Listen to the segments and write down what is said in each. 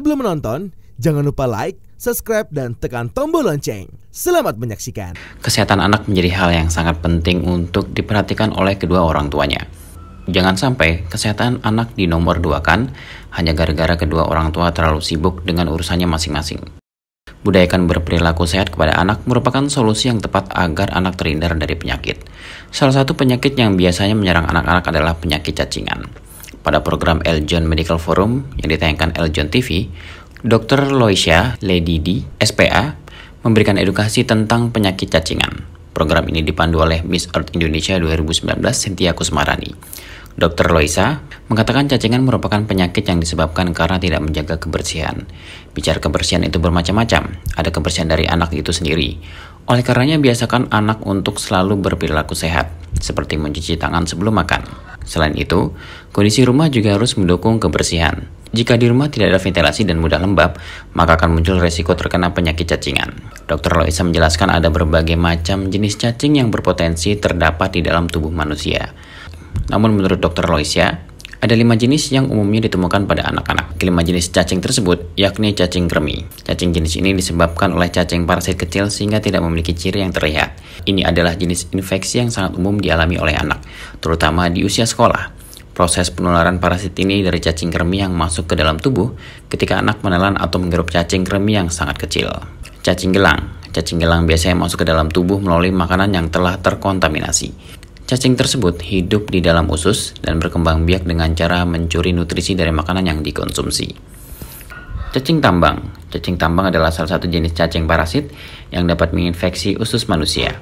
Sebelum menonton, jangan lupa like, subscribe, dan tekan tombol lonceng. Selamat menyaksikan. Kesehatan anak menjadi hal yang sangat penting untuk diperhatikan oleh kedua orang tuanya. Jangan sampai kesehatan anak di nomor dua kan, hanya gara-gara kedua orang tua terlalu sibuk dengan urusannya masing-masing. Budayakan berperilaku sehat kepada anak merupakan solusi yang tepat agar anak terhindar dari penyakit. Salah satu penyakit yang biasanya menyerang anak-anak adalah penyakit cacingan. Pada program Eljon Medical Forum yang ditayangkan Eljon TV, Dr. Loisha Lady D, SPA, memberikan edukasi tentang penyakit cacingan. Program ini dipandu oleh Miss Earth Indonesia 2019 Cynthia Kusmarani. Dr. Loisa mengatakan cacingan merupakan penyakit yang disebabkan karena tidak menjaga kebersihan. Bicara kebersihan itu bermacam-macam. Ada kebersihan dari anak itu sendiri, oleh karenanya biasakan anak untuk selalu berperilaku sehat, seperti mencuci tangan sebelum makan. Selain itu, kondisi rumah juga harus mendukung kebersihan. Jika di rumah tidak ada ventilasi dan mudah lembab, maka akan muncul resiko terkena penyakit cacingan. Dr. Loisa menjelaskan ada berbagai macam jenis cacing yang berpotensi terdapat di dalam tubuh manusia. Namun menurut Dr. Loisa, ada lima jenis yang umumnya ditemukan pada anak-anak. Kelima jenis cacing tersebut, yakni cacing kremi. Cacing jenis ini disebabkan oleh cacing parasit kecil sehingga tidak memiliki ciri yang terlihat. Ini adalah jenis infeksi yang sangat umum dialami oleh anak, terutama di usia sekolah. Proses penularan parasit ini dari cacing kremi yang masuk ke dalam tubuh ketika anak menelan atau menghirup cacing kremi yang sangat kecil. Cacing gelang Cacing gelang biasanya masuk ke dalam tubuh melalui makanan yang telah terkontaminasi. Cacing tersebut hidup di dalam usus dan berkembang biak dengan cara mencuri nutrisi dari makanan yang dikonsumsi. Cacing tambang. Cacing tambang adalah salah satu jenis cacing parasit yang dapat menginfeksi usus manusia.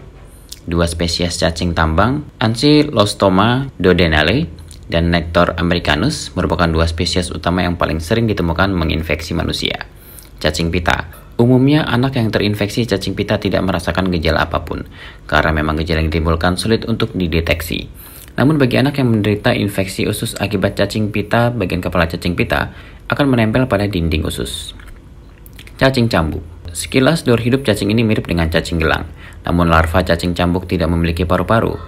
Dua spesies cacing tambang, Ancylostoma dodenale dan Nector americanus merupakan dua spesies utama yang paling sering ditemukan menginfeksi manusia. Cacing pita Umumnya anak yang terinfeksi cacing pita tidak merasakan gejala apapun, karena memang gejala yang ditimbulkan sulit untuk dideteksi. Namun bagi anak yang menderita infeksi usus akibat cacing pita, bagian kepala cacing pita akan menempel pada dinding usus. Cacing cambuk Sekilas dor hidup cacing ini mirip dengan cacing gelang, namun larva cacing cambuk tidak memiliki paru-paru,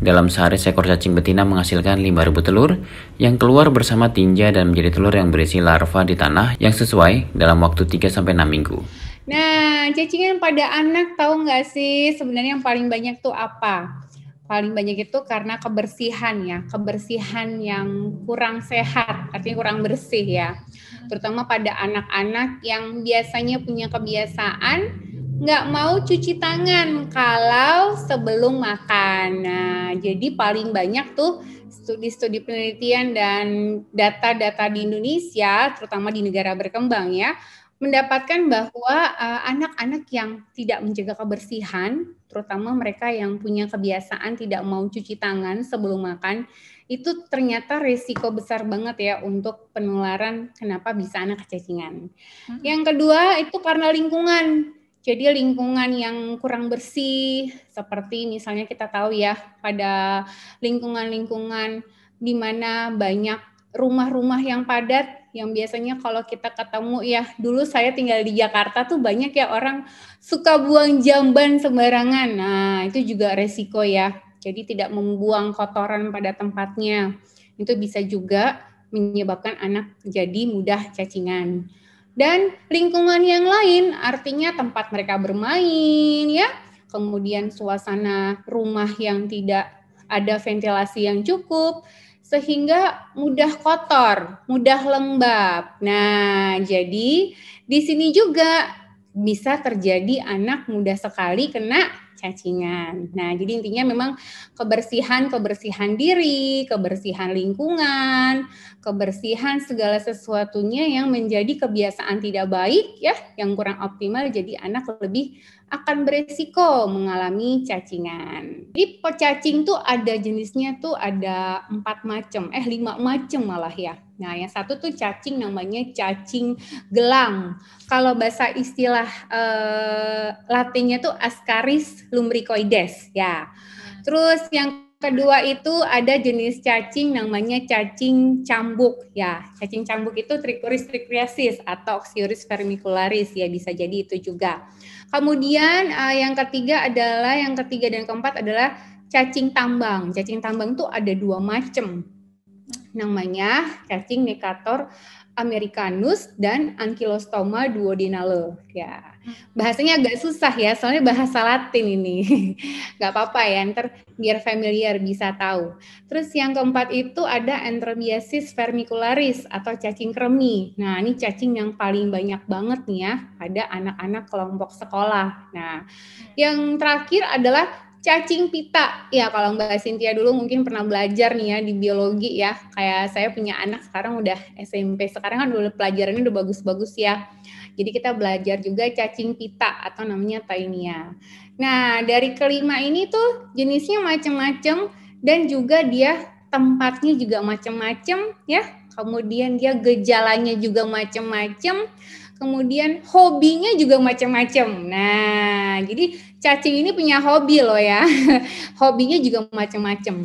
dalam sehari seekor cacing betina menghasilkan 5.000 telur yang keluar bersama tinja dan menjadi telur yang berisi larva di tanah yang sesuai dalam waktu 3-6 minggu. Nah, cacingan pada anak tahu nggak sih sebenarnya yang paling banyak tuh apa? Paling banyak itu karena kebersihan ya, kebersihan yang kurang sehat, artinya kurang bersih ya. Terutama pada anak-anak yang biasanya punya kebiasaan nggak mau cuci tangan kalau sebelum makan. Nah, jadi paling banyak tuh studi-studi penelitian dan data-data di Indonesia, terutama di negara berkembang ya, mendapatkan bahwa eh, anak-anak uh, yang tidak menjaga kebersihan, terutama mereka yang punya kebiasaan tidak mau cuci tangan sebelum makan, itu ternyata risiko besar banget ya untuk penularan kenapa bisa anak kecacingan. Hmm. Yang kedua itu karena lingkungan. Jadi lingkungan yang kurang bersih, seperti misalnya kita tahu ya pada lingkungan-lingkungan di mana banyak rumah-rumah yang padat yang biasanya kalau kita ketemu ya dulu saya tinggal di Jakarta tuh banyak ya orang suka buang jamban sembarangan. Nah, itu juga resiko ya. Jadi tidak membuang kotoran pada tempatnya. Itu bisa juga menyebabkan anak jadi mudah cacingan dan lingkungan yang lain artinya tempat mereka bermain ya kemudian suasana rumah yang tidak ada ventilasi yang cukup sehingga mudah kotor, mudah lembab. Nah, jadi di sini juga bisa terjadi anak mudah sekali kena cacingan. Nah, jadi intinya memang kebersihan, kebersihan diri, kebersihan lingkungan, kebersihan segala sesuatunya yang menjadi kebiasaan tidak baik ya, yang kurang optimal jadi anak lebih akan beresiko mengalami cacingan. Jadi cacing tuh ada jenisnya tuh ada empat macam, eh lima macam malah ya Nah, yang satu tuh cacing namanya cacing gelang. Kalau bahasa istilah eh, latinnya tuh Ascaris lumbricoides ya. Terus yang kedua itu ada jenis cacing namanya cacing cambuk ya. Cacing cambuk itu Trichuris trichiasis atau Oxyuris vermicularis ya bisa jadi itu juga. Kemudian eh, yang ketiga adalah yang ketiga dan keempat adalah cacing tambang. Cacing tambang tuh ada dua macam namanya cacing nekator americanus dan ankylostoma duodenale. Ya, hmm. bahasanya agak susah ya, soalnya bahasa Latin ini. nggak apa-apa ya, ntar biar familiar bisa tahu. Terus yang keempat itu ada entrobiasis vermicularis atau cacing kremi. Nah, ini cacing yang paling banyak banget nih ya pada anak-anak kelompok sekolah. Nah, hmm. yang terakhir adalah cacing pita. Ya kalau Mbak Cynthia dulu mungkin pernah belajar nih ya di biologi ya. Kayak saya punya anak sekarang udah SMP. Sekarang kan udah pelajarannya udah bagus-bagus ya. Jadi kita belajar juga cacing pita atau namanya tainia. Nah dari kelima ini tuh jenisnya macam-macam dan juga dia tempatnya juga macam-macam ya. Kemudian dia gejalanya juga macam-macam kemudian hobinya juga macam-macam. Nah, jadi cacing ini punya hobi loh ya. hobinya juga macam-macam.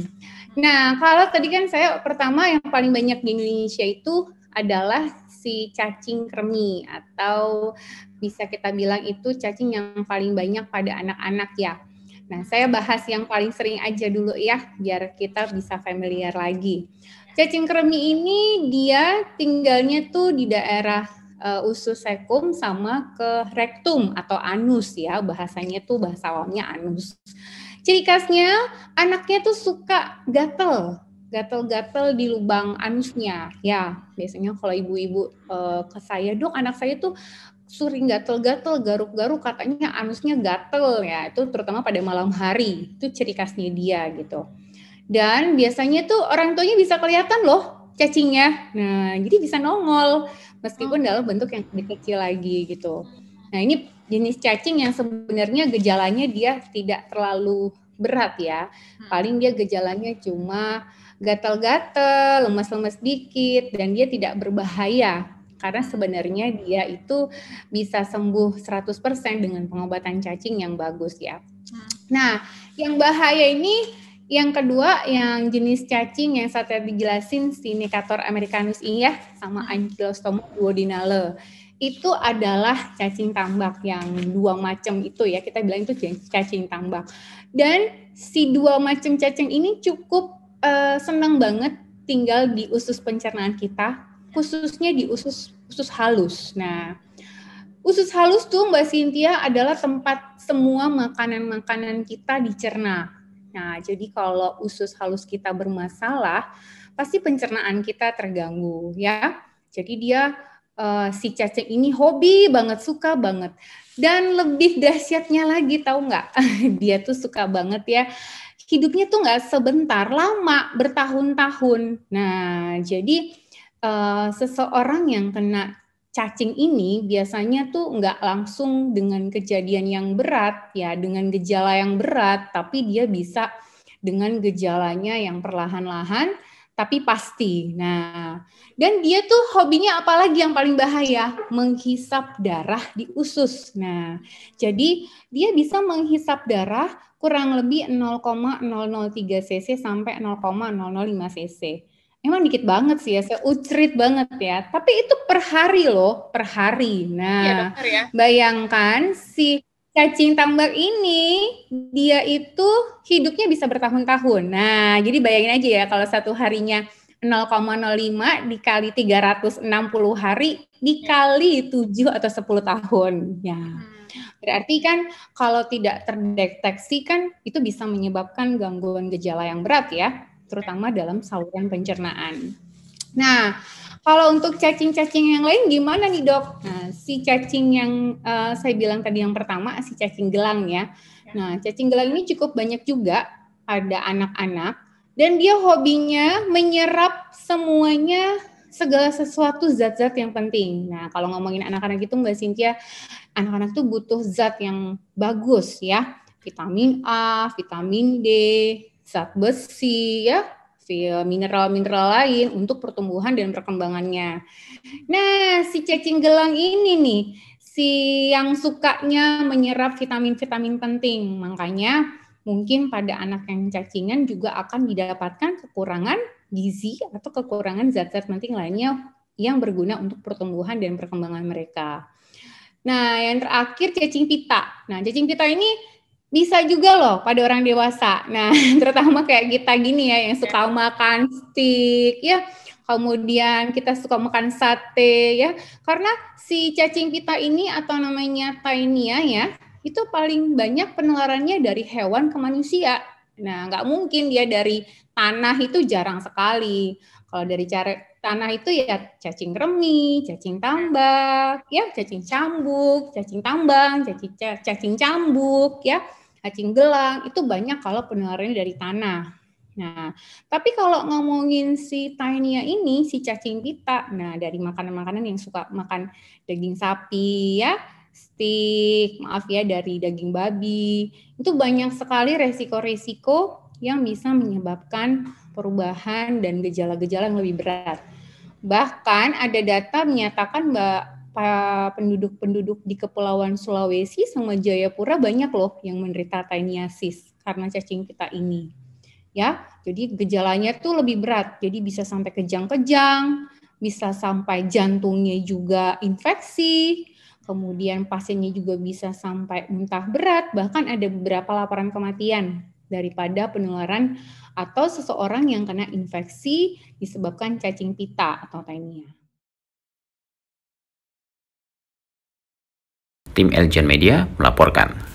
Nah, kalau tadi kan saya pertama yang paling banyak di Indonesia itu adalah si cacing kremi atau bisa kita bilang itu cacing yang paling banyak pada anak-anak ya. Nah, saya bahas yang paling sering aja dulu ya, biar kita bisa familiar lagi. Cacing kremi ini dia tinggalnya tuh di daerah uh, usus sekum sama ke rektum atau anus ya bahasanya tuh bahasa awamnya anus. Ciri khasnya anaknya tuh suka gatel gatel-gatel di lubang anusnya ya biasanya kalau ibu-ibu uh, ke saya dok anak saya tuh sering gatel-gatel, garuk-garuk, katanya anusnya gatel ya. Itu terutama pada malam hari. Itu ciri khasnya dia gitu. Dan biasanya tuh orang tuanya bisa kelihatan loh cacingnya. Nah, jadi bisa nongol meskipun hmm. dalam bentuk yang lebih kecil lagi gitu. Nah ini jenis cacing yang sebenarnya gejalanya dia tidak terlalu berat ya, hmm. paling dia gejalanya cuma gatal-gatal, lemas-lemas dikit, dan dia tidak berbahaya karena sebenarnya dia itu bisa sembuh 100% dengan pengobatan cacing yang bagus ya. Hmm. Nah, yang bahaya ini yang kedua, yang jenis cacing yang saya tadi jelasin, Sinikator americanus ini ya, sama hmm. Ankylostoma duodenale. Itu adalah cacing tambak yang dua macam itu ya, kita bilang itu cacing tambak. Dan si dua macam cacing ini cukup uh, senang banget tinggal di usus pencernaan kita, khususnya di usus usus halus. Nah, usus halus tuh Mbak Cynthia adalah tempat semua makanan-makanan kita dicerna Nah, jadi kalau usus halus kita bermasalah, pasti pencernaan kita terganggu ya. Jadi dia uh, si cacing ini hobi banget, suka banget. Dan lebih dahsyatnya lagi tahu nggak? dia tuh suka banget ya. Hidupnya tuh nggak sebentar, lama, bertahun-tahun. Nah, jadi uh, seseorang yang kena cacing ini biasanya tuh nggak langsung dengan kejadian yang berat ya dengan gejala yang berat tapi dia bisa dengan gejalanya yang perlahan-lahan tapi pasti nah dan dia tuh hobinya apalagi yang paling bahaya menghisap darah di usus nah jadi dia bisa menghisap darah kurang lebih 0,003 cc sampai 0,005 cc emang dikit banget sih ya, saya ucrit banget ya. Tapi itu per hari loh, per hari. Nah, ya, dokter, ya. bayangkan si cacing tambak ini, dia itu hidupnya bisa bertahun-tahun. Nah, jadi bayangin aja ya kalau satu harinya 0,05 dikali 360 hari dikali 7 atau 10 tahun. Ya. Hmm. Berarti kan kalau tidak terdeteksi kan itu bisa menyebabkan gangguan gejala yang berat ya terutama dalam saluran pencernaan. Nah, kalau untuk cacing-cacing yang lain gimana nih dok? Nah, si cacing yang uh, saya bilang tadi yang pertama si cacing gelang ya. Nah, cacing gelang ini cukup banyak juga pada anak-anak dan dia hobinya menyerap semuanya segala sesuatu zat-zat yang penting. Nah, kalau ngomongin anak-anak itu Mbak Cynthia, anak-anak tuh butuh zat yang bagus ya. Vitamin A, vitamin D, zat besi, ya mineral-mineral lain untuk pertumbuhan dan perkembangannya. Nah, si cacing gelang ini nih, si yang sukanya menyerap vitamin-vitamin penting, makanya mungkin pada anak yang cacingan juga akan didapatkan kekurangan gizi atau kekurangan zat-zat penting lainnya yang berguna untuk pertumbuhan dan perkembangan mereka. Nah, yang terakhir cacing pita. Nah, cacing pita ini bisa juga loh pada orang dewasa. Nah, terutama kayak kita gini ya yang suka iya. makan steak ya, kemudian kita suka makan sate ya. Karena si cacing pita ini atau namanya tainia ya, itu paling banyak penularannya dari hewan ke manusia. Nah, nggak mungkin dia dari tanah itu jarang sekali. Kalau dari cara tanah itu ya cacing remi, cacing tambak, ya cacing cambuk, cacing tambang, cacing cacing cambuk ya cacing gelang itu banyak kalau penularannya dari tanah. Nah, tapi kalau ngomongin si tainia ini, si cacing pita, nah dari makanan-makanan yang suka makan daging sapi ya, steak, maaf ya dari daging babi, itu banyak sekali resiko-resiko yang bisa menyebabkan perubahan dan gejala-gejala yang lebih berat. Bahkan ada data menyatakan Mbak penduduk-penduduk di Kepulauan Sulawesi sama Jayapura banyak loh yang menderita tiniasis karena cacing pita ini. Ya, jadi gejalanya tuh lebih berat. Jadi bisa sampai kejang-kejang, bisa sampai jantungnya juga infeksi, kemudian pasiennya juga bisa sampai muntah berat, bahkan ada beberapa laporan kematian daripada penularan atau seseorang yang kena infeksi disebabkan cacing pita atau tainia. Tim Elgen Media melaporkan.